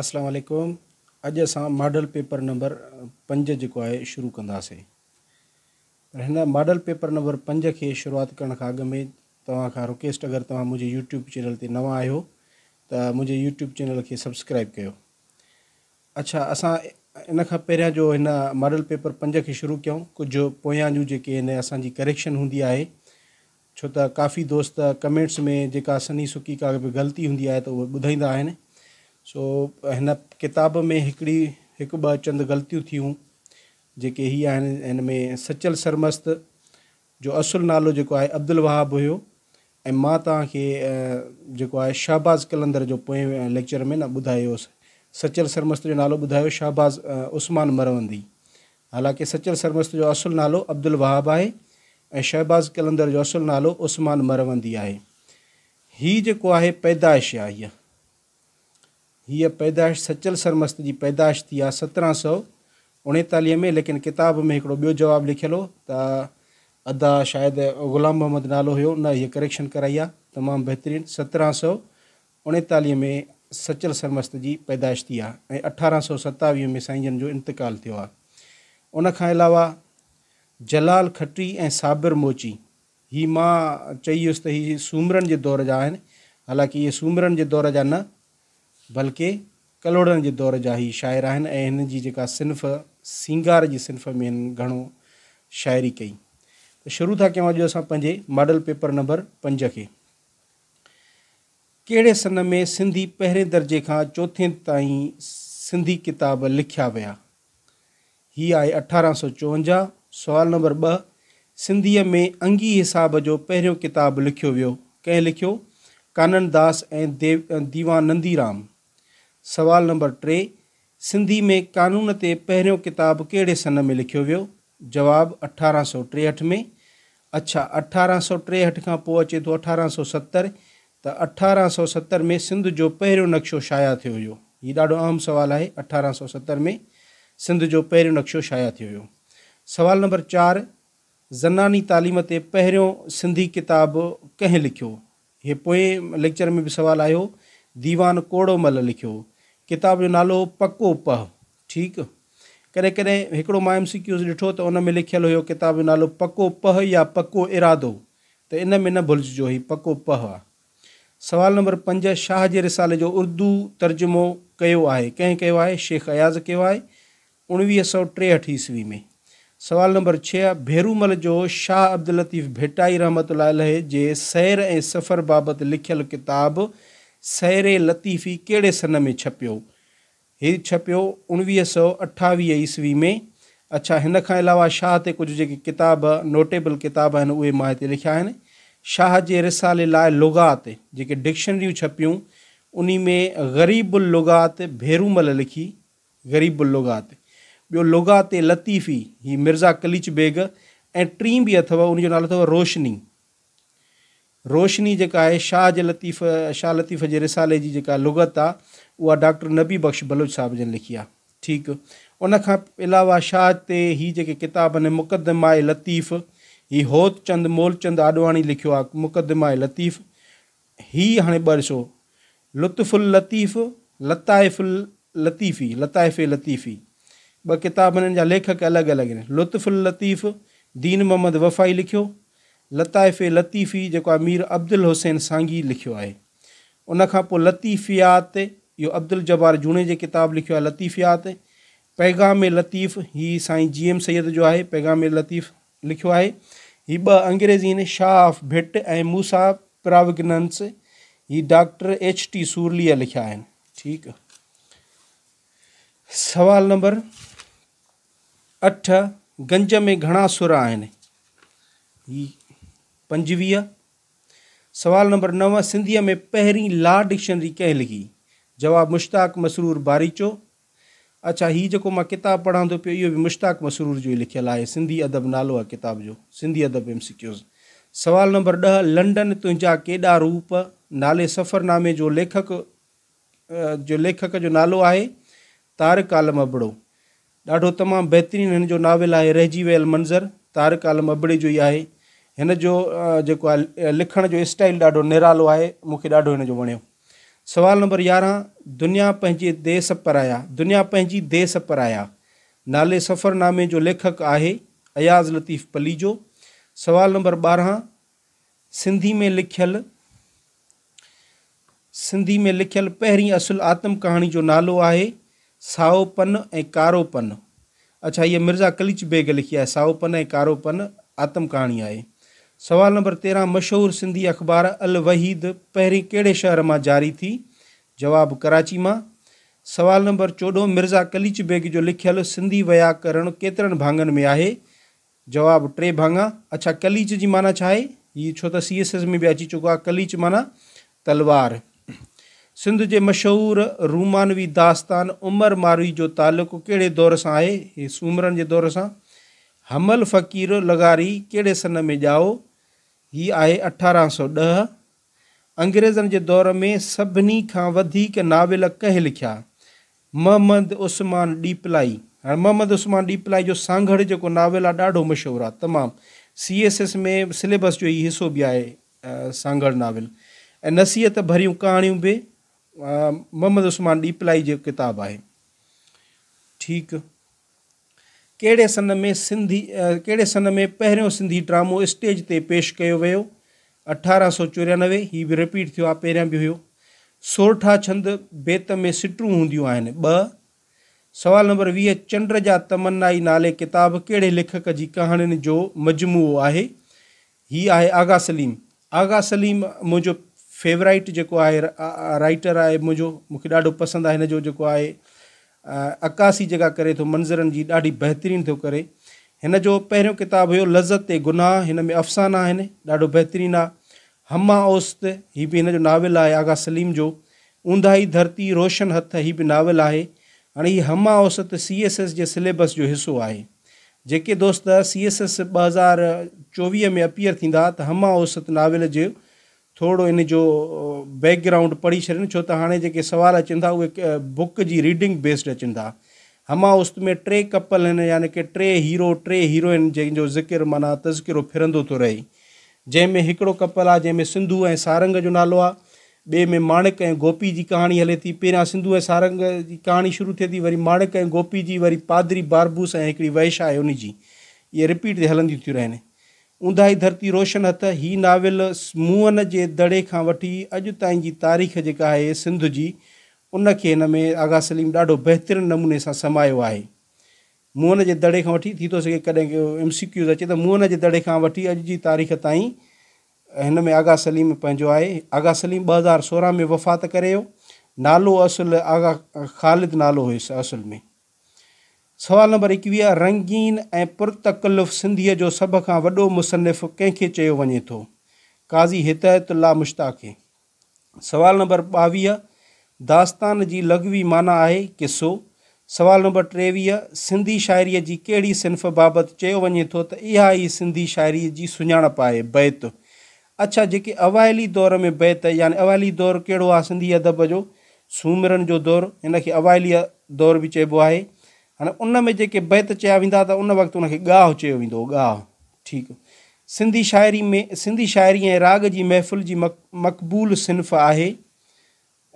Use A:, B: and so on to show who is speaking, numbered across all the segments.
A: अस्सलाम वालेकुम अॼु असां मॉडल पेपर नंबर पंज जो है शुरू कंदासीं मॉडल पेपर नंबर पंज के शुरुआत करण खां अॻु में तव्हां खां रिक्वेस्ट अगर तुम मुझे यूट्यूब चैनल से नवां आहियो त मुंहिंजे यूट्यूब चैनल के सब्सक्राइब कर अच्छा अस इन खां जो इन मॉडल पेपर पंज के शुरू क्यों कुछ पोयां जो जी हिन असांजी करेक्शन होंगी है छो त काफ़ी दोस्त कमेंट्स में जेका सनी सुकी का बि ग़लती हूंदी आहे त तो उहे ॿुधाईंदा सो हिन किताब में हिकिड़ी हिकु ॿ चंद ग़लतियूं थियूं जेके हीअ आहिनि में सचल सरमस्त जो असुल नालो जेको आहे अब्दुल वहाब हुयो ऐं मां शाहबाज़ कलंदर जो पोएं लेक्चर में ना ॿुधायो सचल सरमस्त जो नालो ॿुधायो शाहबाज़ उस्मान मरवंदी हालांकि सचल सरमस्त जो असुलु नालो अब्दुल वहाब है ऐं शहबाज़ कलंदर जो असुल नालो उस्मान मरवंदी है हीअ जो है पैदाइश है हीअ हीअ पैदाइश सचल सरमस्त जी पैदाइश थी आहे सत्रहं सौ उणेतालीह में लेकिन किताब में हिकिड़ो ॿियो जवाबु लिखियलु हो त अदा शायदि ग़ुलाम मोहम्मद नालो हुयो न हीअ करेक्शन कराई आहे तमामु बहितरीनु सत्रहं सौ उणेतालीह में सचल सरमस्त जी पैदाइश थी आहे ऐं अठारह सौ सतावीह में साईं जन जो इंतकाल थियो आहे उन खां अलावा जलाल खटी ऐं साबिर मोची ही मां चई हुयुसि त हीअ सूमरनि जे दौर जा आहिनि हालांकि इहे सूमरनि जे दौर जा न बल्कि कलोड़न के दौर जा ई शाइर आहिनि सिन्फ़ सींगार जी सिन्फ़ में घो शायरी कई त शुरू था क्या अस मॉडल पेपर नंबर पंज खे कहिड़े सन में सिंधी पहिरें दर्जे खां चोथें ताईं सिंधी किताब लिखा विया हीअ आहे अठारह सौ चौवंजा सुवाल नंबर ॿ सिंधीअ में अंगी हिसाब जो पहिरियों किताब लिखियो वो कें लिखो कानन दास ऐं देव दीवानंदी राम सवाल नंबर टे सिंधी में कानून से पर्यों किताब कड़े सन में लिखो वो जवाब अठारह सौ टेहठ में अच्छा अठारह सौ टेहठ का अचे तो अठारह सौ सत्तर त अठारह सौ सत्तर में सिंध जो पहिरियों नक्शो शाया थो हो ये ढो अहम सवाल है अठारह सौ सत्तर में सिंध जो पहिरियों नक्शो शाया थो हो सवाल नंबर चार ज़नानी तालीम से पर्यों सिंधी किताब कें लिखो ये पोए लेक्चर में भी सवाल आयो दीवान कोड़ो मल लिखियो किताब जो नालो पको पह ठीक कॾहिं कॾहिं हिकिड़ो मां सी क्यूज़ ॾिठो त उन में लिखल हुयो किताब जो नालो पको पह या पको इरादो तो इन में न भूलो ई पको पह आहे सवाल नंबर पंज शाह जे रिसाले जो उर्दू तर्जुमो कयो आहे कंहिं कयो शेख अयाज़ कयो आहे उणिवीह सौ टेहठ ईस्वी में सवाल नंबर छह भेरूमल जो शाह अब्दुल लतीफ़ भेटाई रहमत जे सैर ए सफ़र बाबति लिखल किताब सैर लतीफ़ी कहिड़े सन में छपियो ये छपियो उवी सौ अठावीह ईस्वी में अच्छा हिन अलावा शाह ते कुझु जेके किताब नोटेबल किताब आहिनि उहे मां हिते शाह जे रिसाले लाइ लुगात जेके डिक्शनरियूं छपियूं उन में ग़रीबुल लुगात भेरूमल लिखी ग़रीबुल लुगात ॿियो लुगात लतीफ़ी ही मिर्ज़ा कलीच बेग ए टी भी अथव उनजो नालो अथव रोशनी रोशनी जेका है शाह ज लतीफ़ शाह लतीफ़ के रिसाले जी लुगत आ उहा डॉक्टर नबी बख़्श बलोच साहब जन लिखी आहे ठीकु उन अलावा शाह ते ही जेके किताब आहिनि मुक़दमा लतीफ़ हि होत चंद मोलचंद आडवाणी लिखो आहे मुक़दमा लतीफ़ ही हाँ बसो ॾिसो लुत्फ़ुल लतीफ़ लताइफ़ुल लतीफ़ी लताइफ़ लतीफ़ी ब किताब हिननि लेखक अलग अलग आहिनि लुत्फ़ुल लतीफ़ दीन मोहम्मद वफ़ाई लिखो लताइफ़े लतीफ़ी जो आहे मीर अब्दुल हुसैन सांगी लिखो है उन लतीफ़ियात यो अब्दुल जबार जूणे के किताब लिखियो आहे लतीफ़ियात पैगाम लतीफ़ ही साई जी एम सैयद जो है पैगाम लतीफ़ लिखो है ही ॿ अंग्रेज़ी आहिनि शाह भिट ऐं मूसा प्राविगनंस ही डॉक्टर एच टी सूरलीअ लिखा आहिनि ठीकु सवाल नंबर अठ गंज में घणा सुर आहिनि पंजवीह सवाल नंबर नव सिंधीअ में पहिरीं ला डिक्शनरी कंहिं लिखी जवाबु मुश्ताक मसरूर बारीचो अच्छा हीउ जेको मां किताबु पढ़ां थो पियो इहो बि मुश्ताक मसरूर जो ई लिखियलु आहे सिंधी अदब नालो आहे किताब जो सिंधी अदब एम सिक्योज़ सवाल नंबर ॾह लंडन तुंहिंजा केॾा रूप नाले सफ़रनामे जो लेखक जो लेखक जो नालो आहे तारिक आलम अबड़ो ॾाढो तमामु बहितरीनु हिन जो नाविल आहे रहिजी वियल मंज़र तारक आलम अबड़े जो ई आहे हिन जो जेको आहे लिखण जो स्टाइल ॾाढो निरालो आहे मूंखे ॾाढो हिन जो वणियो सुवाल नंबर यारहं दुनिया पंहिंजे देस पर दुनिया पंहिंजी देस पर नाले सफ़रनामे जो लेखक आहे अयाज़ लतीफ़ पली जो सवाल नंबर ॿारहं सिंधी में लिखियल सिंधी में लिखियल पहिरीं असुल आतम कहाणी जो नालो आहे साओ पन ऐं कारो पन अच्छा हीअ मिर्ज़ा कलीच बेग लिखी आहे साओ पन ऐं कारो पन आत्म कहाणी आहे सवाल नंबर तेरह मशहूर सिंधी अख़बार अल वहीद पहिरीं कहिड़े शहर में जारी थी जवाब कराची मां सवाल नंबर चौदह मिर्ज़ा कलीच बेग जो लिखियलु सिंधी वया करणु केतिरनि में है जवाब टे भांगा अच्छा कलीच की माना छा ये छो तो सी एस एस में भी अची चुको कलीच माना तलवार सिंध के मशहूर रूमानवी दास्तान उमर मारवी जो तालुक़ु कहिड़े दौर से है हे सूमरनि जे दौर से हमल फ़क़ीर लगारी कहिड़े सन में जाओ ये आहे अठारह सौ ॾह अंग्रेजन के दौर में सभी का वधीक नाविल कंहिं लिखिया मोहम्मद उस्मान डीपलाई हाँ मोहम्मद उस्मान डीपलाई जो सांगड़ जो नाविल आहे मशहूर आ तमाम सी एस एस में सिलेबस जो ये हिसो भी आए सांगड़ नाविल ए नसीहत भर कहाणियूं भी मोहम्मद उस्मान डीपलाई जो किताब आहे ठीकु कड़े सन में सिंधी कड़े सन में पहिरियों सिंधी ड्रामो स्टेज ते पेश कयो वियो अठारह सौ चौरानवे हि भी रिपीट थियो आहे पहिरियां बि सोरठा छंद बेत में सिटू हूंदियूं ब सवाल नंबर वी चंड जा तमन्नाई नाले किताब कड़े लेखक की कहाणियुनि जो मजमू आहे हीअ आहे आगा सलीम आगा सलीम मुंहिंजो फेवरेट जेको आहे राइटर आहे मुंहिंजो मूंखे ॾाढो पसंदि आहे जो जेको अकासी जॻह करे तो मंजरन जी ॾाढी बेहतरीन तो करे हिन जो पहिरियों किताबु हुयो लज़त गुनाह हिन में अफ़साना ढो बेहतरीन बहितरीनु हमा ओस्त हि भी हिन जो नाविल आगा सलीम जो ऊंदाई धरती रोशन हथ हि भी नाविल है हाँ ये हमा औसत सी एस एस जे सिलेबस जो हिसो आहे जेके दोस्त सी एस एस ॿ हज़ार चोवीह में अपीयर थींदा त हमा औसत नाविल जो थोड़ो इन जो बैकग्राउंड पढ़ी छॾनि छो त हाणे जेके सुवाल अचनि था उहे बुक जी रीडिंग बेस्ड अचनि था हमा उस्त में टे कपल आहिनि यानी की टे हीरो टे हीरोइन जंहिंजो ज़िकिर माना तज़किरो फिरंदो थो रहे जंहिंमें हिकिड़ो कपल आहे जंहिंमें सिंधू ऐं सारंग जो नालो आहे ॿिए में माणिक ऐं गोपी जी कहाणी हले थी पहिरियां सिंधू ऐं सारंग जी कहाणी शुरू थिए थी वरी माणिक ऐं गोपी जी वरी पादरी बारबूस ऐं हिकिड़ी वैश आहे उनजी इहे रिपीट ते हलंदियूं थियूं रहनि ऊंधाही धरती रोशन हथ हीउ नाविल मुअन जे दड़े खां वठी अॼु ताईं जी तारीख़ जेका आहे सिंध जी उनखे हिन में आगा सलीम ॾाढो बहितरीनु नमूने सां समायो आहे मुअन जे दड़े खां वठी थी थो सघे कॾहिं एम सी क्यूज़ अचे त मुअन जे दड़े खां वठी अॼु जी तारीख़ ताईं हिन में आगा सलीम पंहिंजो आहे आगा सलीम ॿ हज़ार सोरहं में वफ़ात करे वियो नालो असुलु आगा ख़ालिद नालो हुयुसि असुल में सवाल नंबर एक्वी रंगीन ए पुरतकल्लुफ़ सिंधीअ जो सभ खां वॾो मुसनिफ़ कंहिंखे चयो वञे थो काज़ी हिदायतुल्ला मुश्ताक़े सवाल नंबर बवी दास्तान की लघवी माना है किस्सो सवाल नंबर टेवी सिंधी शायरी की कड़ी सिन्फ़ बाबत चयो तो इंधी शायरी की सुणप है बैत अच्छा जी अवाइली दौर में बैत यानी अवाइली दौर कड़ो आ सिंधी अदब जो सूमरनि जो दौरु हिनखे अवाइली दौर भी चबो है हाणे उन में जेके बैत चया वेंदा त उन वक़्तु उनखे ॻाह चयो वेंदो ॻाह ठीकु सिंधी शायरी में सिंधी शायरी ऐं राग जी महफ़िल जी मक मक़बूल सिन्फ़ आहे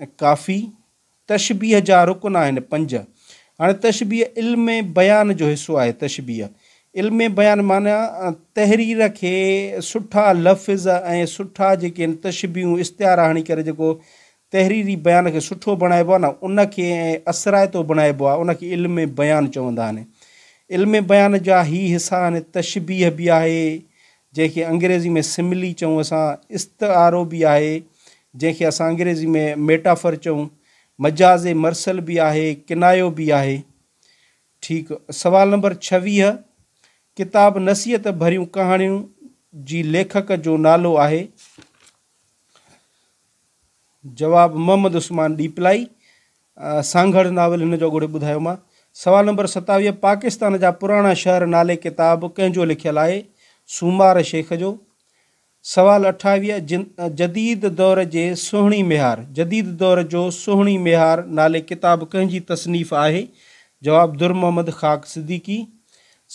A: ऐं काफ़ी तशबीह जा रुकन आहिनि पंज हाणे तशबीह इल्म बयान जो हिसो आहे तशबीह इल्म बयान माना तहरीर खे सुठा लफ़्ज़ ऐं सुठा जेके आहिनि तशबियूं इश्तिहारा हणी करे जेको तहरीरी बयान के सुठो बणाइबो आहे न उनखे ऐं असराइतो बणाइबो आहे इल्म बयान चवंदा आहिनि इल्म बयान जा ही हिसा आहिनि तशबीह भी आहे जंहिंखे अंग्रेज़ी में सिमली चऊं असा इस्तारो बि आहे जंहिंखे असा अंग्रेज़ी में मेटाफर चऊं मजाज़ मरसल भी आहे किनायो भी आहे ठीकु सवाल नंबर छवीह किताब नसीहत भरियूं कहाणियूं जी लेखक जो नालो आहे जवाब मोहम्मद उस्मान डीपलाई सांगड़ नावल हिन जो ॻोड़े मां सवाल नंबर सतावीह पाकिस्तान जा पुराणा शहर नाले किताब कंहिंजो लिखियलु आहे सुमार शेख जो सवाल अठावीह जिन जदीद दौर के सुहणी मिहार जदीद दौर जो सोहणी मिहार नाले किताब कंहिंजी तसनीफ़ है जवाब दुर मोहम्मद ख़ाक सिद्दीकी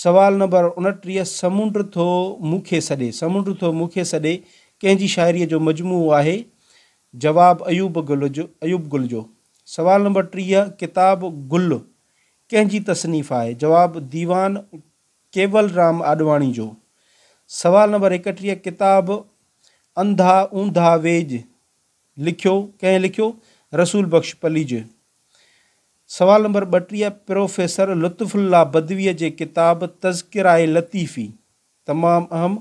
A: सवाल नंबर उणटीह समुंड थो मूंखे सॾे समुंड थो मूंखे सॾे कंहिंजी शाइरीअ जो मजमू है जवाब अयूब जो अयूब गुल जो सवाल नंबर टीह किताब गुल कंहिंजी तसनीफ़ है जवाब दीवान केवल राम आडवाणी जो सवाल नंबर एकटी किताब अंधा ऊंधा वेज लिखो कें लिखो रसूल बख्श पलीज सवाल नंबर बटी प्रोफेसर लुत्फुल्ला बदवी के किताब तज़किराए लतीफ़ी तमाम अहम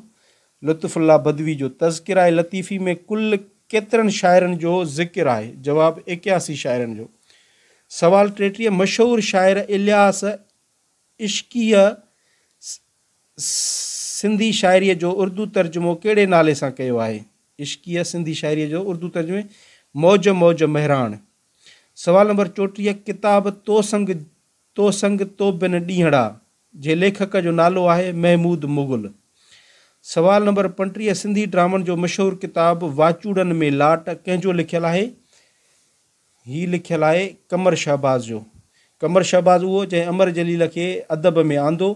A: लुत्फुल्ला बदवी जो तज़किराए लतीफ़ी में कुल केतिरनि शाइरनि जो ज़िकिर आहे जवाबु एकासी शाइरनि जो सवाल टेटीह मशहूरु शाइर इलियास इश्कीअ सिंधी शाइरीअ जो उर्दू तर्जुमो कहिड़े नाले सां कयो आहे इश्कीअ सिंधी शाइरीअ जो उर्दू तर्जुमे मौज मौज महराण सवाल नंबर चोटीह किताब तोसंग तोसंग तो बिन जे लेखक जो नालो आहे महमूद मुग़ल सवाल नंबर पंटीह सिंधी ड्रामनि जो मशहूर किताब वाचूड़न में लाट कंहिंजो लिखियलु आहे हीउ लिखियलु आहे कमर शहबाज़ जो कमर शहबाज़ उहो जंहिं अमर जलील खे अदब में आंदो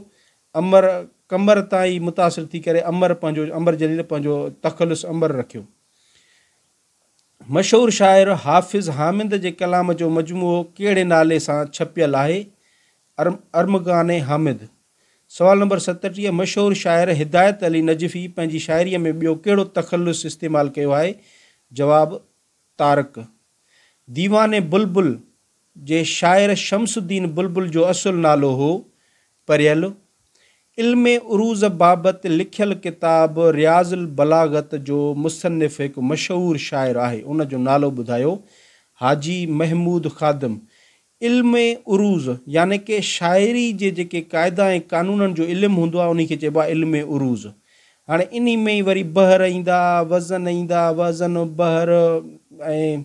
A: अमर कमर ताईं मुतासिर थी करे अमर पंहिंजो अमर जलील पंहिंजो तखलुस अमर रखियो मशहूरु शाइरु हाफ़िज़ हामिद जे कलाम जो मजमूओ कहिड़े नाले सां छपियलु आहे अरम अरमगाने हामिद सवाल नंबर सतटी मशहूर शायर हिदायत अली नजफ़ी पंहिंजी शाइरीअ में बो कड़ो तखलुस इस्तेमालु कयो आहे जवाबु तारक दीवान बुलबुल जे शायर शमसुद्दीन बुलबुल जो असुल नालो हो पढ़ल इल्म उरूज़ बाबत लिखल किताब रियाज़ुल बलागत जो मुसनफ़ एक मशहूर शायर आहे उन नालो बुधा हाजी महमूद खादम इल्म उरूज़ यानि कि शायरी जे जेके क़ाइदा ऐं कानूननि जो इल्मु हूंदो आहे उनखे चइबो आहे इल्म उरूज़ हाणे इन में ई वरी बहर ईंदा वज़न ईंदा वज़न बहर ऐं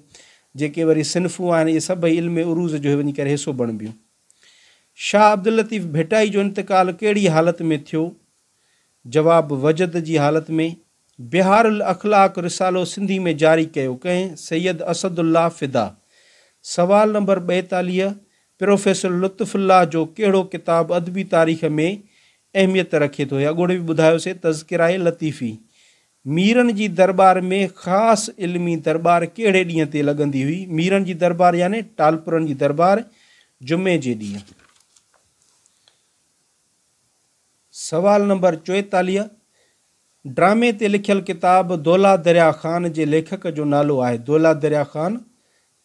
A: जेके वरी सिनफ़ूं आहिनि इहे सभई इल्म उरूज़ जो वञी करे हिसो बणबियूं शाह अब्दुल लतीफ़ भेटाई जो इंतकाल कड़ी हालत में थो जवाब वजद की हालत में बिहार अख़लाक रिसालो सिंधी में जारी किया कंहिं सैयद असदुल्ला फ़िदा सवाल नंबर ॿाएतालीह प्रोफेसर लुत्फ़ुल्ला जो कहिड़ो किताबु अदबी तारीख़ में अहमियत रखे थो अॻोणे बि ॿुधायोसीं तज़किराए लतीफ़ी मीरनि जी दरबार में खास इल्मी दरबार कड़े ढीह ते लॻंदी हुई मीरनि जी दरबार यानि टालपुरनि की दरबार जुमे के ॾींहुं सवाल नंबर चोएतालीह ड्रामे ते लिखियलु किताबु दौला दरिया ख़ान जे लेखक जो नालो आहे दौला दरिया ख़ान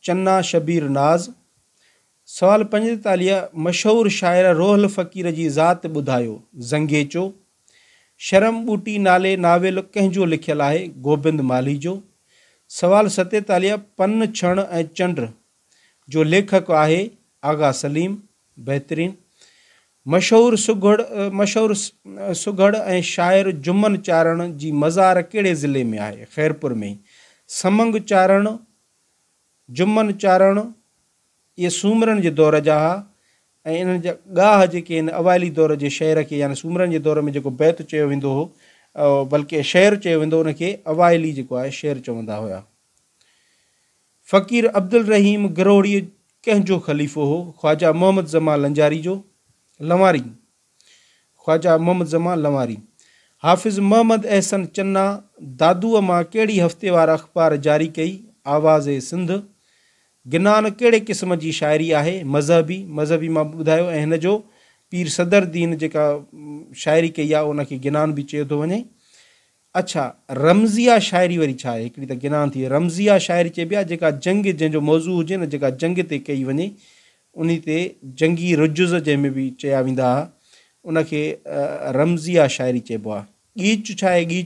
A: चन्ना शबीर नाज़ सवाल पंजतालीह मशहूर शायर रोहल फ़क़ीर की ज़ात जंगे ज़ंगेचो शरम बूटी नाले नावेल कहो लिखल है गोबिंद माली जो सवाल सतेताली पन छण ए चंड जो लेखक है आगा सलीम बेहतरीन मशहूर सुघड़ मशहूर सुघड़ ए शायर जुम्मन चारण जी मज़ार कड़े ज़िले में है ख़ैरपुर में समंग चारण जुम्मन चारण ये सूमरन के दौर जा हुआ ऐं इन्हनि जा ॻाह दौर के शहर के यानी सूमरनि जे दौर में जेको बैत चयो हो बल्कि शहर चयो वेंदो उनखे अवाइली जेको शहर चवंदा हुया फ़क़ीर अब्दुल रहीम गरोहड़ीअ कंहिंजो ख़लीफ़ो हो ख़्वाजा मोहम्मद ज़मा लंजारी जो लवारी ख़्वाजा मोहम्मद ज़मा लवारी हाफ़िज़ मोहम्मद अहसन चन्ना दादू मां कड़ी हफ़्ते वारा अख़बार जारी कई आवाज़ सिंध गिनान कहिड़े क़िस्म जी शाइरी आहे मज़हबी मज़हबी मां बुधा ऐं जो पीर सदर दीन जेका शाइरी कई आहे उनखे गिनान बि चयो थो वञे अच्छा रमज़िया शायरी वही छा गिनान थी रमज़िया शायरी चइबी आहे जंग जंहिंजो मौज़ू हुए ना जंग ते कई वञे उन्हीं जंगी रुजुज़ जैमें भी चया वा उन रमज़िया शायरी चइबो आहे गीच छा आहे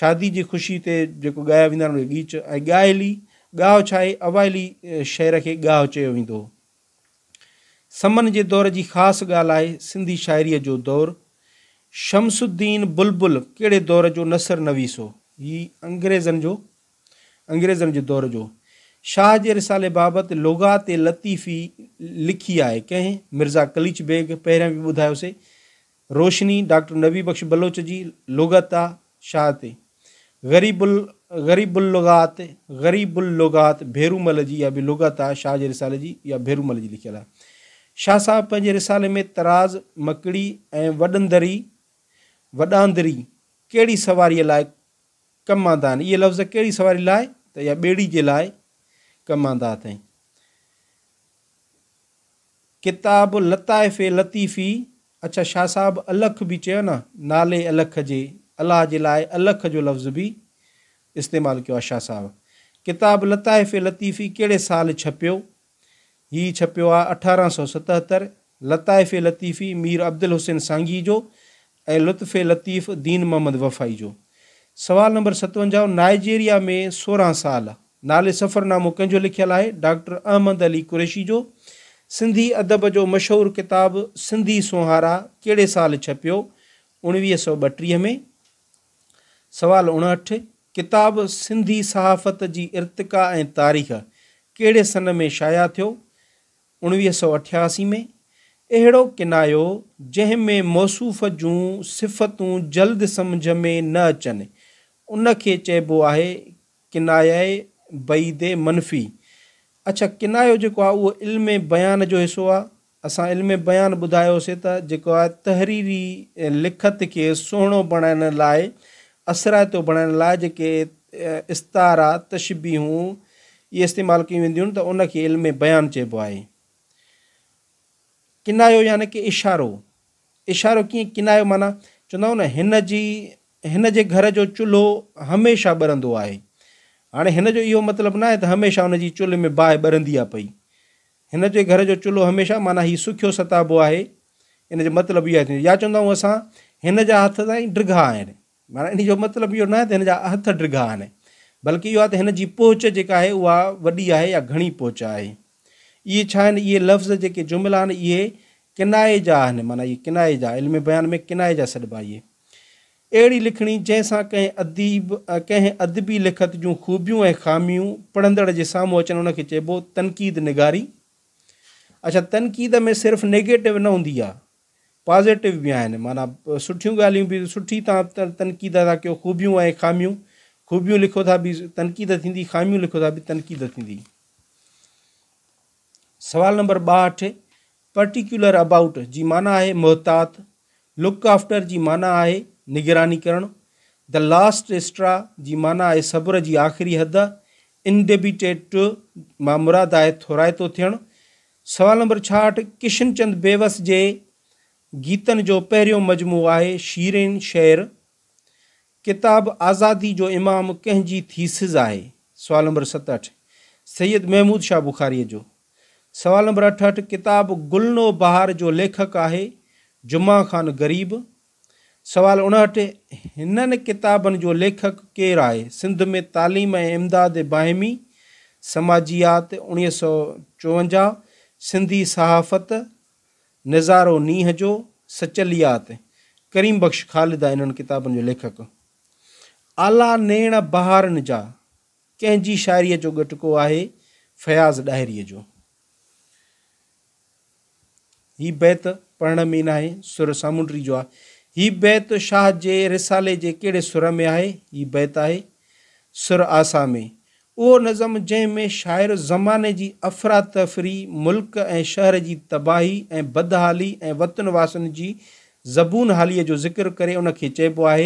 A: शादी की ख़ुशी से जो गाया वेंदा गीच ॻीच ऐं ॻाइली गाह छा आहे अवाइली शहर के ॻाह चयो समन के दौर की खास ॻाल्हि आहे सिंधी शाइरीअ जो दौर शमसुद्दीन बुलबुल कहिड़े दौर जो नसर नवीसो ही अंग्रेजन जो अंग्रेज़नि जे दौर जो शाह जे रिसाले बाबति लोगात लतीफ़ी लिखी आहे कंहिं मिर्ज़ा कलीच बेग पहिरियां भी ॿुधायोसीं रोशनी डॉक्टर नबी बख़्श बलोच जी लोगत आहे शाह ते ग़रीबुल गरीब गरीबुल्लुगात गरीबुल्लुगात भेरूमल जी या बिलुगत आहे शाह जे रिसाले जी या भेरूमल जी लिखल आहे शाह साहब पंहिंजे रिसाले में तराज़ मकड़ी ए वॾंदरी वॾांदरी कहिड़ी सवारी लाइ कमु आंदा ये लफ़्ज़ कड़ी सवारी लाइ तो या बेड़ी के लिए कम आंदा अथई किताब लताइफ़ लतीफ़ी अच्छा शाह साहब अलख भी चयो न नाले अलख के अलाह के लिए अलख जो लफ़्ज़ भी इस्तेमाल किया शाह साहब किताब लताइफ़ लतीफ़ी कड़े साल छपो हीउ छपो आ अठारह सौ सतहत्तर लताइफ़ लतीफ़ी मीर अब्दुल हुसैन सांगी जो ए लुत्फ़ लतीफ़ दीन मोहम्मद वफ़ाई जो सवाल नंबर सतवंजा नाइजेरिया में सोरह साल नाले सफ़रनामो कंहिंजो लिखल है डॉक्टर अहमद अली कुरैशी जो सिंधी अदब जो मशहूर किताब सिंधी सोहारा कड़े साल छपो उवी सौ बटी में सवाल उठ किताब सिंधी सहाफ़त जी इर्तिका ऐं तारीख़ कहिड़े सन में शाया थियो उणिवीह सौ अठासी में अहिड़ो किनायो जंहिं में मौसूफ़ जूं सिफ़तूं जल्द सम्झ में न अचनि उनखे चइबो आहे किनाए बईदे मनफ़ी अच्छा किनायो जेको आहे उहो इल्म बयान जो हिसो आहे असां इल्म बयान ॿुधायोसीं त जेको आहे तहरीरी लिखत खे सुहिणो बणाइण लाइ असरा तो बणण लाइ जेके इस्तारा तशबीहूं इहे इस्तेमालु कयूं वेंदियूं आहिनि त उनखे इल्म में बयानु चइबो किनायो यानी की इशारो इशारो कीअं किनायो माना चवंदा आहियूं न जी घर जो चुल्हो हमेशा ॿरंदो है हाँ इन यो मतलब ना न हमेशा त हमेशह में बाह ॿरंदी आहे पई हिन घर जो चुल्हो हमेशह माना ही सुखियो सताबो आहे इन जो मतिलबु इहो आहे या चवंदा हथ ताईं डिघा माना इन मतलब यो ना न जा हथ डिघा बल्कि इहो आहे त हिन जी वह वही आहे उहा वॾी आहे या घणी पहुच आहे इहे छा लफ़्ज़ जेके जुमियल आहिनि इहे किनाए जा माना ये किनाए जा इल्म बयान में किनाए जा सॾिबा इहे अहिड़ी लिखणी जैसा कें अदीब कें अदबी लिखत जो ख़ूबियूं ऐं ख़ामियूं पढ़ंदड़ जे साम्हूं अचनि उनखे चइबो तनक़ीद निगारी अच्छा तनक़ीद में सिर्फ नेगेटिव न हूंदी आहे पॉज़िटिव भी आहिनि माना सुठी गाल बि सुठी तनक़ीद था कयो ख़ूबियूं ऐं ख़ामियूं लिखो था बि तनक़ीद थींदी ख़ामियूं लिखो था भी तनक़ीद थींदी सवाल नंबर बाहठ पर्टिकुलर अबाउट जी माना आहे मोहतात लुक आफ्टर जी माना आहे निगरानी करण द लास्ट स्ट्रा जी माना है सब्र की आख़िरी हद इनडेबिटेट मां मुराद है थोराए थो थियणु सवाल नंबर छाहठि किशनचंद बेवस के गीतन जो पहिरियों मजमू आहे शीरेन शहर किताब आज़ादी जो इमाम कंहिंजी थीसिस आहे सुवाल नंबर सतहठि सैयद महमूद शाह बुखारीअ जो सवाल नंबर अठहठि किताब गुलनो बहार जो लेखक आहे जुमा ख़ान ग़रीब सवाल उणहठि हिननि किताबनि जो लेखक केरु आहे सिंध में तालीम ऐं इमदाद बाहिमी समाजियात उणिवीह सौ चोवंजाहु सिंधी सहाफ़त नज़ारो नीह जो सचलियात करीम बख़्श ख़ालिदा इन्हनि किताबनि जो लेखक आला नेण बहारनि जा कंहिंजी शाइरीअ जो गटको आहे फयाज़ ॾाहिरीअ जो ही बैत पढ़ण में न आहे सुर सामुंडी जो आहे ही बैत शाह जे रिसाले जे कहिड़े सुर में आहे ही बैत आहे सुर आसा में उहो नज़म जंहिंमें शाइर ज़माने जी अफ़रा तफ़री मुल्क़ ऐं शहर जी तबाही ऐं बदहाली ऐं वतन वासन जी ज़बून हालीअ जो ज़िक्र करे उनखे चइबो आहे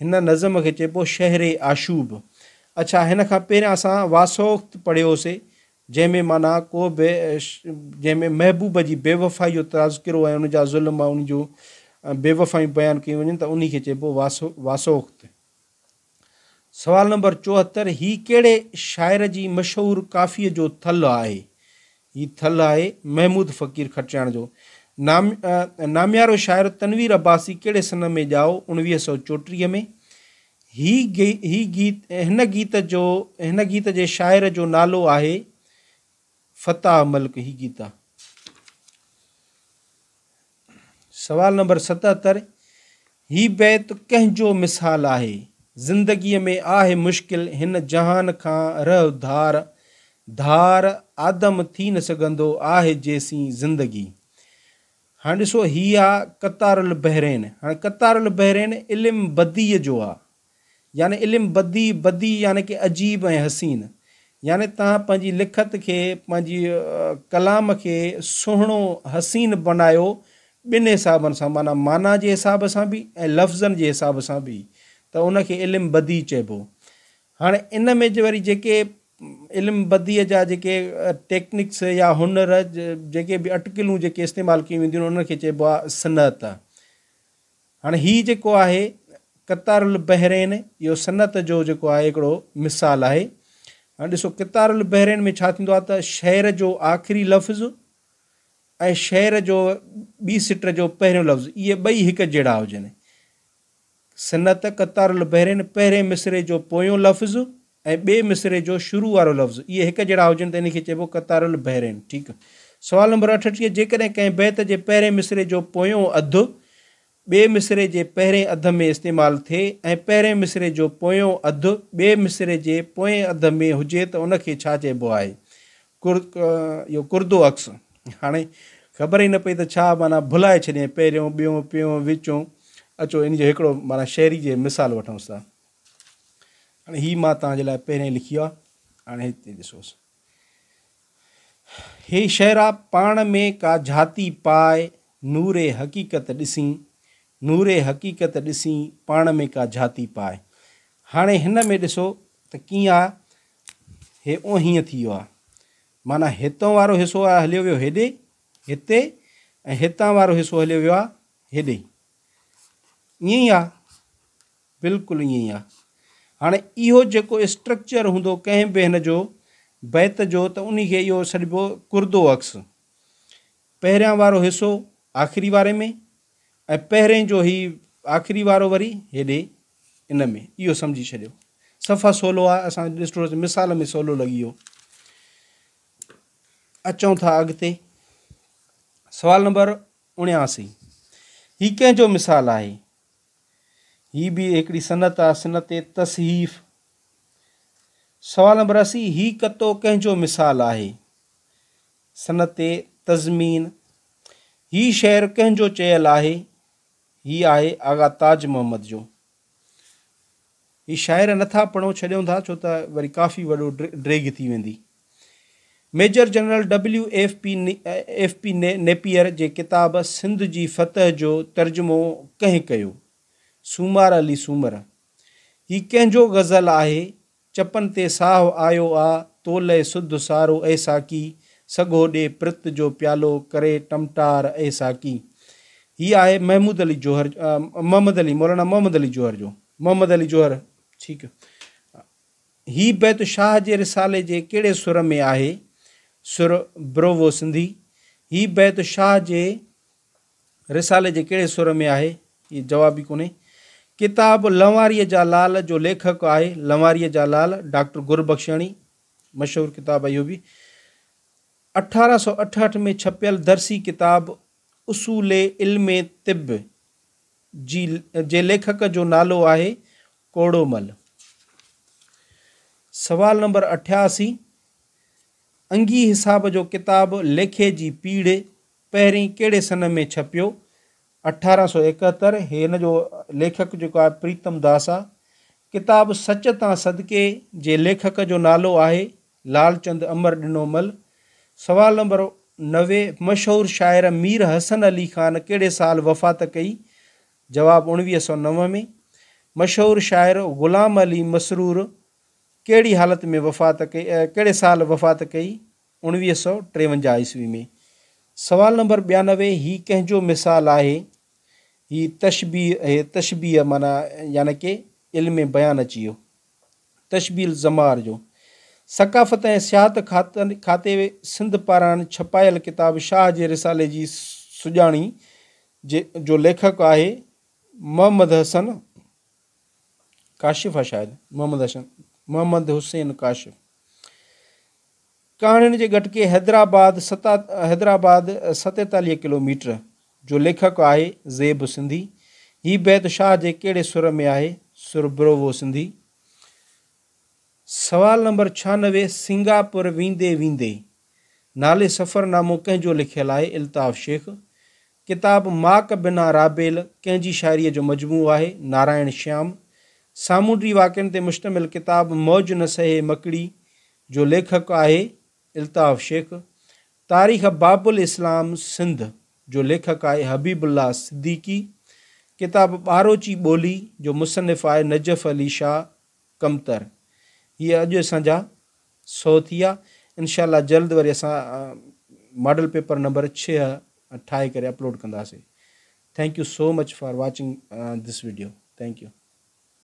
A: हिन नज़म खे चइबो शहर आशूब अच्छा हिन खां पहिरियां असां वासोख़्त पढ़ियोसीं जंहिंमें माना को बि जंहिंमें महबूब जी बेवफ़ाई जो तज़किरो ऐं उनजा ज़ुल्म उनजूं बेवफ़ाई बयानु कयूं वञनि त उन खे चइबो वासो वासोख़्त सवाल नंबर चौहत्तर ही कड़े शायर की मशहूर काफ़ीअ जो थल है ही थल आहे महमूद फ़क़ीर खटजाण जो नाम नामियारो शायर तनवीर अब्बासी कड़े सन में ॼाओ उणिवीह सौ चौटी में ही गी ही गीत हिन गीत जो हिन गीत के शायर जो नालो है फ़ताह मलक ही गीता सवाल नंबर सतहत्तर ही बैत कंहिंजो मिसाल आहे ज़िंदगीअ में आहे मुश्किल हिन जहान खां रह धार धार आदम थी न सघंदो आहे जेसीं ज़िंदगी हाणे ॾिसो हीअ आहे कतारुल बहरेन हाणे कतारुल बहरेन इल्म बदीअ जो आहे यानी इल्म बदी बदी यानि की अजीब ऐं हसीन यानि तव्हां पंहिंजी लिखत खे पंहिंजी कलाम खे सुहिणो हसीन बणायो ॿिनि हिसाबनि सां माना माना जे हिसाब सां बि ऐं लफ़्ज़नि जे हिसाब सां बि त उनखे इल्मु बदी चइबो हाणे इन में जे वरी जेके इल्मु बदीअ जा जेके टेक्निक्स या हुनर जेके बि अटकिलूं जेके इस्तेमालु कयूं वेंदियूं आहिनि उनखे चइबो आहे सनत हाणे हीउ जेको आहे कतारुल बहरेन इहो सनत जो जेको आहे हिकिड़ो मिसाल आहे हाणे ॾिसो कितारुल बहरेन में छा थींदो आहे त शहर जो आख़िरी लफ़्ज़ ऐं शहर जो ॿी सिट जो पहिरियों लफ़्ज़ इहे ॿई हिकु जहिड़ा हुजनि सनत कतारल बहरनि पहिरें मिसरे जो पोयों लफ़्ज़ ए ॿिए मिसरे जो शुरू वो लफ़्ज़ ये एक जड़ा हुजनि त इन खे चइबो कतारल बहरनि ठीकु सुवाल नंबर अठटी जेकॾहिं कंहिं बैत जे पहिरें मिसरे जो पोयों अधु ॿिए मिसरे जे पहिरें अध में इस्तेमाल थे ऐं मिसरे जो पोयों अधु ॿिए मिसरे जे पोएं अध में हुजे त उनखे छा चइबो कुर इहो कुर्दो अक्स हाँ ख़बर ही न पी तो माना भुलाए छॾियईं पहिरियों ॿियों पियों विचों अचो इन माना शहरी के मिसाल वठूंसि था हाणे हीअ मां लिखी आहे हाणे हिते ॾिसोसि हे शहरा पाण में का जाती पाए नूरे हक़ीक़त ॾिसी नूरे हक़ीक़त ॾिसी पाण में का जाती पाए हाँ हिन में ॾिसो तो कीअं आहे हे उहो थी माना हितां वारो हिस्सो हलो हलियो वियो हेॾे हिते ऐं हितां वारो हिसो ईअं ई आहे बिल्कुलु ईअं ई आहे हाणे इहो जेको स्ट्रक्चर हूंदो कंहिं बि हिन जो बैत जो त उन खे इहो सॾिबो कुर्दो अक्स पहिरियां वारो हिसो आख़िरी वारे में ऐं पहिरें जो ई आख़िरी वारो वरी हेॾे इन में इहो सम्झी छॾियो सफ़ा सहुलो आहे असां ॾिसो मिसाल में सहुलो लॻी वियो अचूं था अॻिते सुवाल नंबर उणियासी हीउ कंहिंजो मिसाल आहे ही भी एक सनत आ सनत तसहीफ़ सवाल नंबर असी ही कतो कंहिंजो मिसाल आहे सनत तज़मीन ही शहर कंहिंजो चयल है ही आहे आगा ताज मोहम्मद जो ही शाइर नथा पढ़ूं छॾियूं था छो त वरी काफ़ी वॾो ड्रेग थी वेंदी major general W F P F P ने नेपियर जे किताब सिंध जी फतह जो तर्जुमो कें सूमार अली सूमर हि कंहिंजो ग़ज़ल आहे चपनि ते साहु आयो आहे तोले सुध सारो ऐं साकी सॻो ॾे प्रत जो प्यालो करे टमटार ऐं साकी हीअ आहे महमूद अली जोहर मोहम्मद अली मौलाना मोहम्मद अली जोहर जो मोहम्मद अली जोहर ठीक हीउ बैत शाह जे रिसाले जे कहिड़े सुर में आहे सुर ब्रोवो सिंधी हीउ बैत शाह जे रिसाले जे कहिड़े सुर में आहे इहो जवाबु ई कोन्हे किताब लंवारीअ जा लाल जो लेखक आहे लंवारीअ जा लाल डॉक्टर गुरबख्शणी मशहूरु किताबु आहे इहो बि अठारह सौ अठहठि में छपियल दर्सी किताब उसूल इल्म तिब जी जे लेखक जो नालो आहे कोड़ोमल सवाल नंबर अठासी अंगी हिसाब जो किताबु लेखे जी पीढ़ पहिरीं कहिड़े सन में छपियो अठारह हिन जो लेखक जो है प्रीतम दास किताब सच ता सदके जे लेखक जो नालो आहे लालचंद अमर ॾिनोमल सवाल नंबर नवे मशहूर शायर मीर हसन अली ख़ान कड़े साल वफ़ात कई जवाब उवी सौ नव में मशहूर शायर ग़ुलाम अली मसरूर कड़ी हालत में वफ़ात कई कड़े साल वफ़ात कई उवी सौ टेवंजा ईस्वी में सवाल नंबर बयानवे ही कंहिंजो मिसाल है ही तशबी तशबी माना यानी कि इल्म बयान अची वियो तशबील ज़मार जो सकाफ़त ऐं सियाहत खातनि खाते सिंध पारां छपायल किताब शाह जे रिसाले की सुॼाणी जे जो लेखक है मोहम्मद हसन काशिफ़ आहे शायदि मोहम्मद हसन मोहम्मद हुसैन काशिफ़ कहाणियुनि के घटि खे हैदराबाद सता हैदराबाद सतेतालीह किलोमीटर जो लेखक है ज़ेब सिंधी ही बैत शाह जे कहिड़े सुर में आहे सुर ब्रोवो सिंधी सवाल नंबर छहानवे सिंगापुर वेंदे वेंदे नाले सफ़रनामो कंहिंजो लिखल है इल्ताफ़ शेख किताब माक बिना राबेल कंहिंजी शायरी जो मजमू आहे नारायण श्याम सामुंडी वाक्य मुश्तमिल किताब मौज न सहे मकड़ी जो लेखक है इल्ताफ़ शेख तारीख़ बाबुल इस्लाम सिंध जो लेखक आहे हबीबुल्ला सिद्दीकी किताब ॿारोची ॿोली जो मुसनिफ़ आहे नजफ़ अली शाह कमतर हीअ अॼु असांजा सौ थी विया जल्द वरी असां मॉडल पेपर नंबर छह ठाहे करे अपलोड कंदासीं thank you so much for watching this video thank you